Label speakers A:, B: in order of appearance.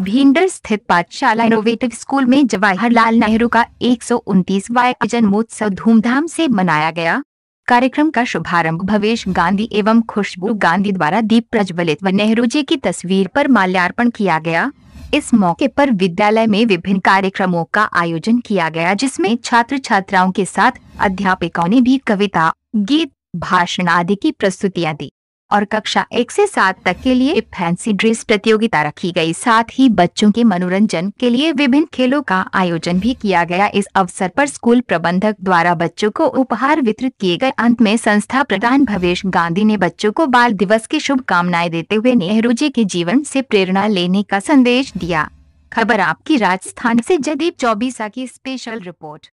A: भिंडर स्थित पाठशाला innovative school में जवाहरलाल नेहरू का एक सौ जन्मोत्सव धूमधाम से मनाया गया कार्यक्रम का शुभारंभ भवेश गांधी एवं खुशबू गांधी द्वारा दीप प्रज्वलित व नेहरू जी की तस्वीर पर माल्यार्पण किया गया इस मौके पर विद्यालय में विभिन्न कार्यक्रमों का आयोजन किया गया जिसमें छात्र छात्राओं के साथ अध्यापिकाओं ने भी कविता गीत भाषण आदि की प्रस्तुतियाँ दी और कक्षा एक से सात तक के लिए फैंसी ड्रेस प्रतियोगिता रखी गई साथ ही बच्चों के मनोरंजन के लिए विभिन्न खेलों का आयोजन भी किया गया इस अवसर पर स्कूल प्रबंधक द्वारा बच्चों को उपहार वितरित किए गए अंत में संस्था प्रधान भवेश गांधी ने बच्चों को बाल दिवस की शुभकामनाएं देते हुए नेहरू जी के जीवन से प्रेरणा लेने का संदेश दिया खबर आपकी राजस्थान से जदीप चौबीसा की स्पेशल रिपोर्ट